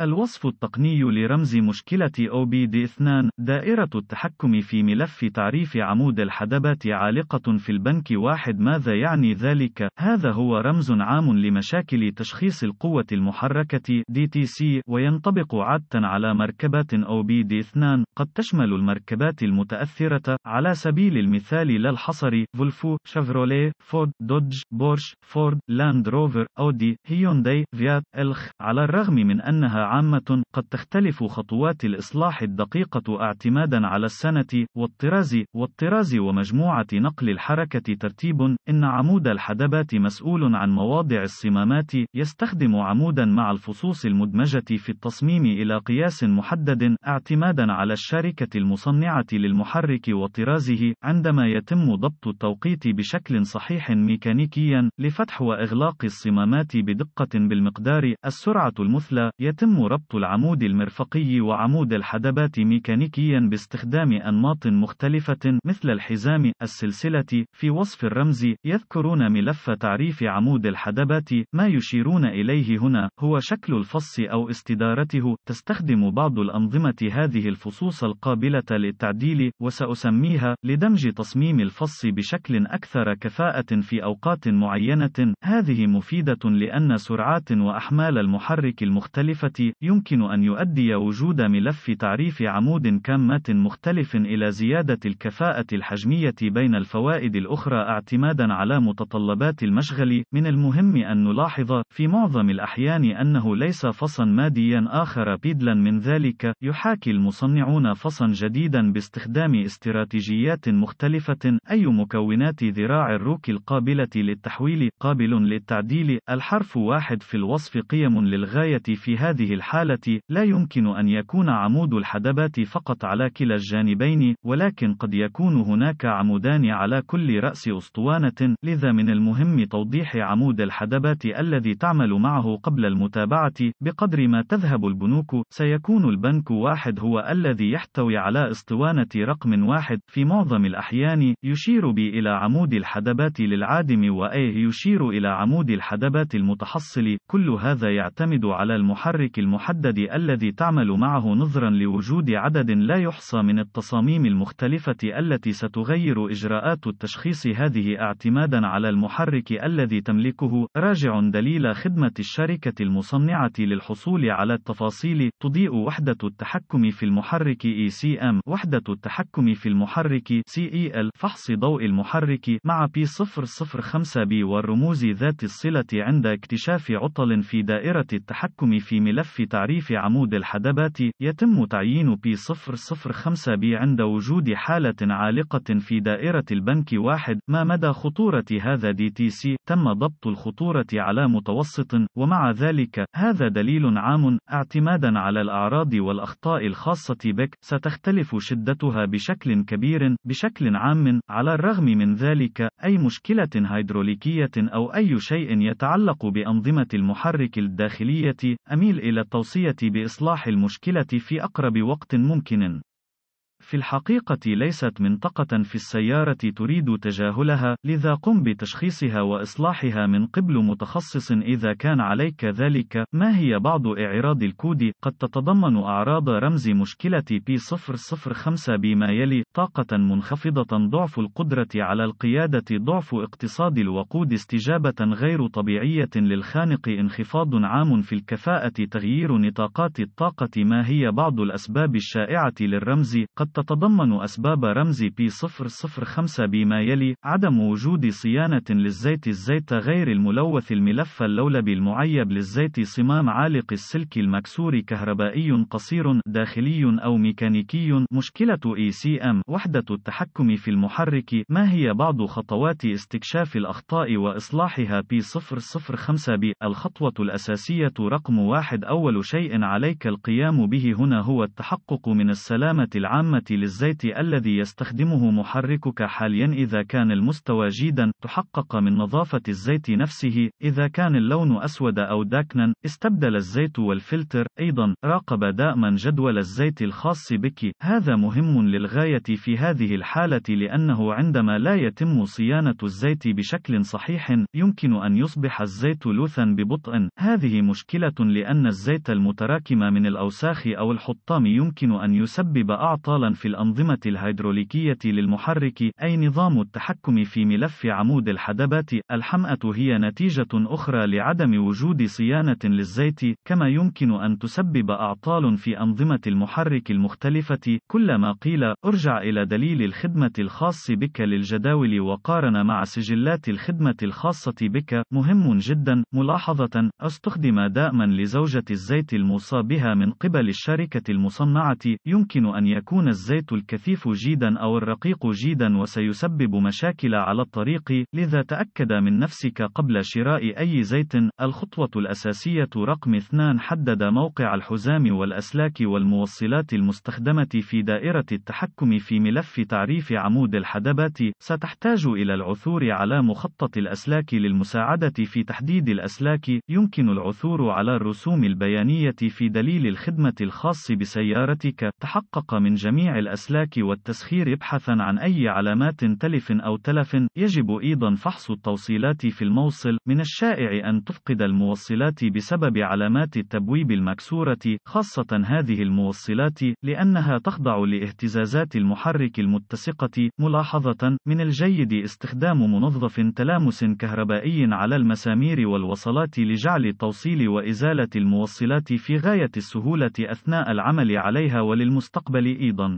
الوصف التقني لرمز مشكلة OBD2 دائرة التحكم في ملف تعريف عمود الحدبات عالقة في البنك واحد ماذا يعني ذلك؟ هذا هو رمز عام لمشاكل تشخيص القوة المحركة DTC وينطبق عادة على مركبات OBD2 قد تشمل المركبات المتأثرة على سبيل المثال لا الحصر فولفو شفروليه فورد دودج بورش فورد لاند روفر أودي هيونداي فيات إلخ على الرغم من أنها عامة قد تختلف خطوات الإصلاح الدقيقة اعتمادا على السنة والطراز والطراز ومجموعة نقل الحركة ترتيب إن عمود الحدبات مسؤول عن مواضع الصمامات يستخدم عمودا مع الفصوص المدمجة في التصميم إلى قياس محدد اعتمادا على الشركة المصنعة للمحرك وطرازه عندما يتم ضبط التوقيت بشكل صحيح ميكانيكيا لفتح وإغلاق الصمامات بدقة بالمقدار السرعة المثلى يتم يتم ربط العمود المرفقي وعمود الحدبات ميكانيكيا باستخدام أنماط مختلفة مثل الحزام السلسلة في وصف الرمز يذكرون ملف تعريف عمود الحدبات ما يشيرون إليه هنا هو شكل الفص أو استدارته تستخدم بعض الأنظمة هذه الفصوص القابلة للتعديل وسأسميها لدمج تصميم الفص بشكل أكثر كفاءة في أوقات معينة هذه مفيدة لأن سرعات وأحمال المحرك المختلفة يمكن أن يؤدي وجود ملف تعريف عمود كامات مختلف إلى زيادة الكفاءة الحجمية بين الفوائد الأخرى اعتمادا على متطلبات المشغل. من المهم أن نلاحظ في معظم الأحيان أنه ليس فصا ماديا آخر بدلا من ذلك يحاكي المصنعون فصا جديدا باستخدام استراتيجيات مختلفة. أي مكونات ذراع الروك القابلة للتحويل قابل للتعديل؟ الحرف واحد في الوصف قيم للغاية في هذه الحالة، لا يمكن أن يكون عمود الحدبات فقط على كلا الجانبين، ولكن قد يكون هناك عمودان على كل رأس أسطوانة، لذا من المهم توضيح عمود الحدبات الذي تعمل معه قبل المتابعة، بقدر ما تذهب البنوك، سيكون البنك واحد هو الذي يحتوي على اسطوانة رقم واحد، في معظم الأحيان، يشير بي إلى عمود الحدبات للعادم وأيه يشير إلى عمود الحدبات المتحصل، كل هذا يعتمد على المحرك المحدد الذي تعمل معه نظرا لوجود عدد لا يحصى من التصاميم المختلفة التي ستغير إجراءات التشخيص هذه اعتمادا على المحرك الذي تملكه راجع دليل خدمة الشركة المصنعة للحصول على التفاصيل تضيء وحدة التحكم في المحرك ECM وحدة التحكم في المحرك CEL فحص ضوء المحرك مع P005B والرموز ذات الصلة عند اكتشاف عطل في دائرة التحكم في ملف في تعريف عمود الحدبات، يتم تعيين P005 B عند وجود حالة عالقة في دائرة البنك واحد ما مدى خطورة هذا DTC تم ضبط الخطورة على متوسط ومع ذلك هذا دليل عام اعتمادا على الأعراض والأخطاء الخاصة بك ستختلف شدتها بشكل كبير بشكل عام على الرغم من ذلك أي مشكلة هيدروليكية أو أي شيء يتعلق بأنظمة المحرك الداخلية أميل إلى إلى التوصية بإصلاح المشكلة في أقرب وقت ممكن. في الحقيقة ليست منطقة في السيارة تريد تجاهلها، لذا قم بتشخيصها وإصلاحها من قبل متخصص إذا كان عليك ذلك. ما هي بعض إعراض الكود؟ قد تتضمن أعراض رمز مشكلة P005 بما يلي: طاقة منخفضة، ضعف القدرة على القيادة، ضعف اقتصاد الوقود، استجابة غير طبيعية للخانق، انخفاض عام في الكفاءة، تغيير نطاقات الطاقة. ما هي بعض الأسباب الشائعة للرمز؟ قد قد تتضمن أسباب رمز P005 بما يلي: عدم وجود صيانة للزيت الزيت غير الملوث الملف اللولبي المعيب للزيت صمام عالق السلك المكسور كهربائي قصير داخلي أو ميكانيكي مشكلة ECM وحدة التحكم في المحرك ما هي بعض خطوات استكشاف الأخطاء وإصلاحها P005 ب الخطوة الأساسية رقم واحد أول شيء عليك القيام به هنا هو التحقق من السلامة العامة للزيت الذي يستخدمه محركك حاليا إذا كان المستوى جيدا تحقق من نظافة الزيت نفسه إذا كان اللون أسود أو داكنا استبدل الزيت والفلتر أيضا راقب دائما جدول الزيت الخاص بك هذا مهم للغاية في هذه الحالة لأنه عندما لا يتم صيانة الزيت بشكل صحيح يمكن أن يصبح الزيت لوثا ببطء هذه مشكلة لأن الزيت المتراكم من الأوساخ أو الحطام يمكن أن يسبب أعطالا أيضا في الأنظمة الهيدروليكية للمحرك أي نظام التحكم في ملف عمود الحدبات الحمأة هي نتيجة أخرى لعدم وجود صيانة للزيت كما يمكن أن تسبب أعطال في أنظمة المحرك المختلفة كل ما قيل ارجع إلى دليل الخدمة الخاص بك للجداول وقارن مع سجلات الخدمة الخاصة بك مهم جدا ملاحظة استخدم دائما لزوجة الزيت الموصى بها من قبل الشركة المصنعة يمكن أن يكون الزيت الكثيف جيدا أو الرقيق جيدا وسيسبب مشاكل على الطريق، لذا تأكد من نفسك قبل شراء أي زيت. الخطوة الأساسية رقم 2 حدد موقع الحزام والأسلاك والموصلات المستخدمة في دائرة التحكم في ملف تعريف عمود الحدبات. ستحتاج إلى العثور على مخطط الأسلاك للمساعدة في تحديد الأسلاك. يمكن العثور على الرسوم البيانية في دليل الخدمة الخاص بسيارتك. تحقق من جميع الأسلاك والتسخير بحثا عن أي علامات تلف أو تلف يجب أيضا فحص التوصيلات في الموصل من الشائع أن تفقد الموصلات بسبب علامات التبويب المكسورة خاصة هذه الموصلات لأنها تخضع لاهتزازات المحرك المتسقة ملاحظة من الجيد استخدام منظف تلامس كهربائي على المسامير والوصلات لجعل التوصيل وإزالة الموصلات في غاية السهولة أثناء العمل عليها وللمستقبل أيضا